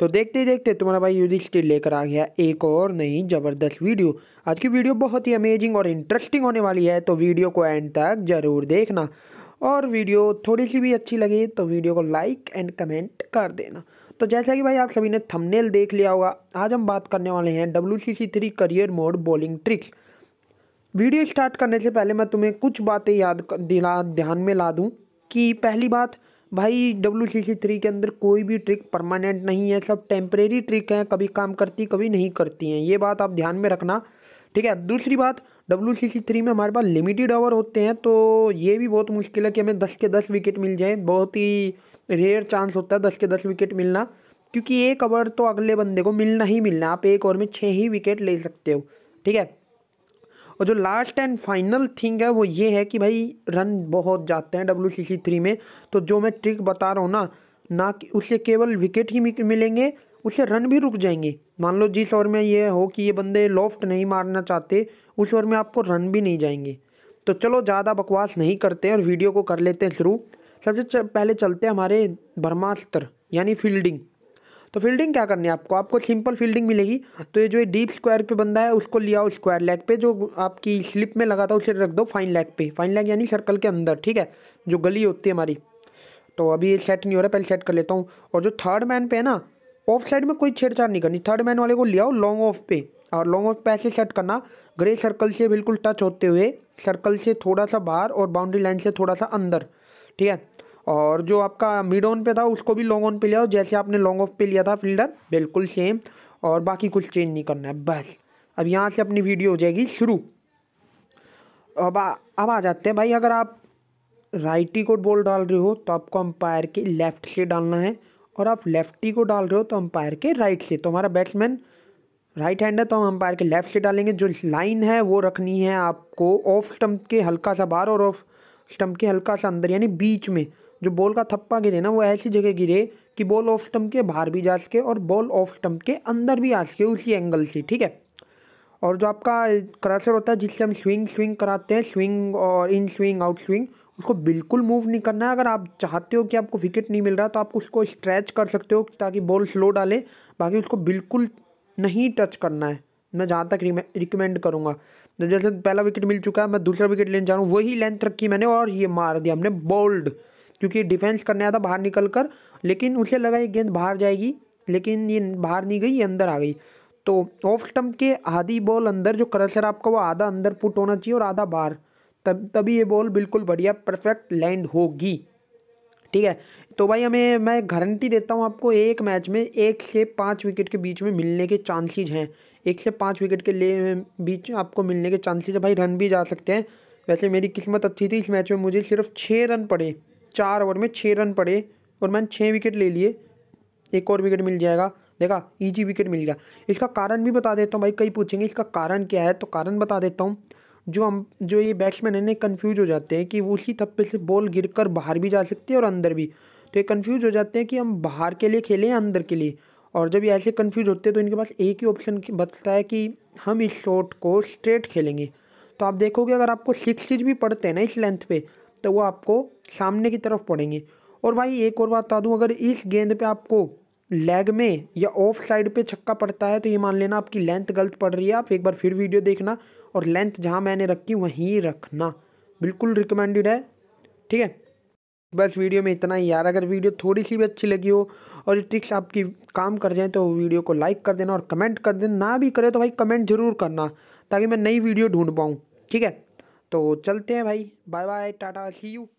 तो देखते ही देखते तुम्हारा भाई युधिष्ठिर लेकर आ गया एक और नई ज़बरदस्त वीडियो आज की वीडियो बहुत ही अमेजिंग और इंटरेस्टिंग होने वाली है तो वीडियो को एंड तक ज़रूर देखना और वीडियो थोड़ी सी भी अच्छी लगी तो वीडियो को लाइक एंड कमेंट कर देना तो जैसा कि भाई आप सभी ने थंबनेल देख लिया होगा आज हम बात करने वाले हैं W C C three career mode bowling tricks video start करने से पहले मैं तुम्हें कुछ बातें याद दिला ध्यान में ला दूँ कि पहली बात भाई डब्ल्यू सी सी थ्री के अंदर कोई भी ट्रिक परमानेंट नहीं है सब टेम्परेरी ट्रिक हैं कभी काम करती कभी नहीं करती हैं ये बात आप ध्यान में रखना ठीक है दूसरी बात डब्ल्यू सी सी थ्री में हमारे पास लिमिटेड ओवर होते हैं तो ये भी बहुत मुश्किल है कि हमें दस के दस विकेट मिल जाए बहुत ही रेयर चांस होता है दस के दस विकेट मिलना क्योंकि एक ओवर तो अगले बंदे को मिलना ही मिलना आप एक ओवर में छः ही विकेट ले सकते हो ठीक है और जो लास्ट एंड फाइनल थिंग है वो ये है कि भाई रन बहुत जाते हैं डब्ल्यू सी सी थ्री में तो जो मैं ट्रिक बता रहा हूँ ना ना कि उससे केवल विकेट ही मिलेंगे उससे रन भी रुक जाएंगे मान लो जिस ओवर में ये हो कि ये बंदे लॉफ्ट नहीं मारना चाहते उस ओवर में आपको रन भी नहीं जाएंगे तो चलो ज़्यादा बकवास नहीं करते हैं और वीडियो को कर लेते हैं शुरू सबसे पहले चलते हैं हमारे ब्रह्मास्त्र यानी फील्डिंग तो फील्डिंग क्या करनी है आपको आपको सिंपल फील्डिंग मिलेगी तो ये जो डीप स्क्वायर पे बंदा है उसको लिया हो स्क्वायर लेग पे जो आपकी स्लिप में लगा था उसे रख दो फाइन लेग पे फाइन लेग यानी सर्कल के अंदर ठीक है जो गली होती है हमारी तो अभी ये सेट नहीं हो रहा पहले सेट कर लेता हूँ और जो थर्ड मैन पे है ना ऑफ साइड में कोई छेड़छाड़ नहीं करनी थर्ड मैन वाले को लिया लॉन्ग ऑफ पे और लॉन्ग ऑफ पे ऐसे सेट करना ग्रे सर्कल से बिल्कुल टच होते हुए सर्कल से थोड़ा सा बाहर और बाउंड्री लाइन से थोड़ा सा अंदर ठीक है और जो आपका मिड ऑन पे था उसको भी लॉन्ग ऑन पे लिया जैसे आपने लॉन्ग ऑफ पे लिया था फील्डर बिल्कुल सेम और बाकी कुछ चेंज नहीं करना है बस अब यहाँ से अपनी वीडियो हो जाएगी शुरू अब आ, अब आ जाते हैं भाई अगर आप राइटी को बॉल डाल रहे हो तो आपको अंपायर के लेफ्ट से डालना है और आप लेफ्टी को डाल रहे हो तो अंपायर के राइट से तो हमारा बैट्समैन राइट हैंड है तो हम अंपायर के लेफ्ट से डालेंगे जो लाइन है वो रखनी है आपको ऑफ स्टम्प के हल्का सा बाहर और ऑफ स्टम्प के हल्का सा अंदर यानी बीच में जो बॉल का थप्पा गिरे ना वो ऐसी जगह गिरे कि बॉल ऑफ स्टम्प के बाहर भी जा सके और बॉल ऑफ स्टम्प के अंदर भी आ सके उसी एंगल से ठीक है और जो आपका क्रशर होता है जिससे हम स्विंग स्विंग कराते हैं स्विंग और इन स्विंग आउट स्विंग उसको बिल्कुल मूव नहीं करना है अगर आप चाहते हो कि आपको विकेट नहीं मिल रहा तो आप उसको स्ट्रैच कर सकते हो ताकि बॉल स्लो डाले बाकी उसको बिल्कुल नहीं टच करना है मैं जहाँ तक रिकमेंड करूँगा तो जैसे पहला विकेट मिल चुका है मैं दूसरा विकेट लेने जा रहा हूँ वही लेंथ रखी मैंने और ये मार दिया हमने बोल्ड क्योंकि डिफेंस करने आया था बाहर निकल कर लेकिन उसे लगा ये गेंद बाहर जाएगी लेकिन ये बाहर नहीं गई ये अंदर आ गई तो ऑफ स्टम्प के आधी बॉल अंदर जो क्रशर आपका वो आधा अंदर पुट होना चाहिए और आधा बाहर तब तभी ये बॉल बिल्कुल बढ़िया परफेक्ट लैंड होगी ठीक है तो भाई हमें मैं गारंटी देता हूँ आपको एक मैच में एक से पाँच विकेट के बीच में मिलने के चांसेज हैं एक से पाँच विकेट के ले बीच आपको मिलने के चांसेज है भाई रन भी जा सकते हैं वैसे मेरी किस्मत अच्छी थी इस मैच में मुझे सिर्फ छः रन पड़े चार ओवर में छः रन पड़े और मैंने छः विकेट ले लिए एक और विकेट मिल जाएगा देखा ईजी विकेट मिल गया इसका कारण भी बता देता हूँ भाई कई पूछेंगे इसका कारण क्या है तो कारण बता देता हूँ जो हम जो ये बैट्समैन है ना कन्फ्यूज हो जाते हैं कि वो उसी थप्पे से बॉल गिर कर बाहर भी जा सकती है और अंदर भी तो ये कन्फ्यूज हो जाते हैं कि हम बाहर के लिए खेलें या अंदर के लिए और जब ये ऐसे कन्फ्यूज होते हैं तो इनके पास एक ही ऑप्शन बचता है कि हम इस शॉट को स्ट्रेट खेलेंगे तो आप देखोगे अगर आपको सिक्स भी पड़ते हैं ना इस लेंथ पे तो वो आपको सामने की तरफ पड़ेंगे और भाई एक और बात बता दूँ अगर इस गेंद पे आपको लेग में या ऑफ साइड पे छक्का पड़ता है तो ये मान लेना आपकी लेंथ गलत पड़ रही है आप एक बार फिर वीडियो देखना और लेंथ जहाँ मैंने रखी वहीं रखना बिल्कुल रिकमेंडेड है ठीक है बस वीडियो में इतना ही यार अगर वीडियो थोड़ी सी भी अच्छी लगी हो और ये ट्रिक्स आपकी काम कर जाए तो वीडियो को लाइक कर देना और कमेंट कर देना ना भी करे तो भाई कमेंट ज़रूर करना ताकि मैं नई वीडियो ढूंढ पाऊँ ठीक है तो चलते हैं भाई bye bye tata see you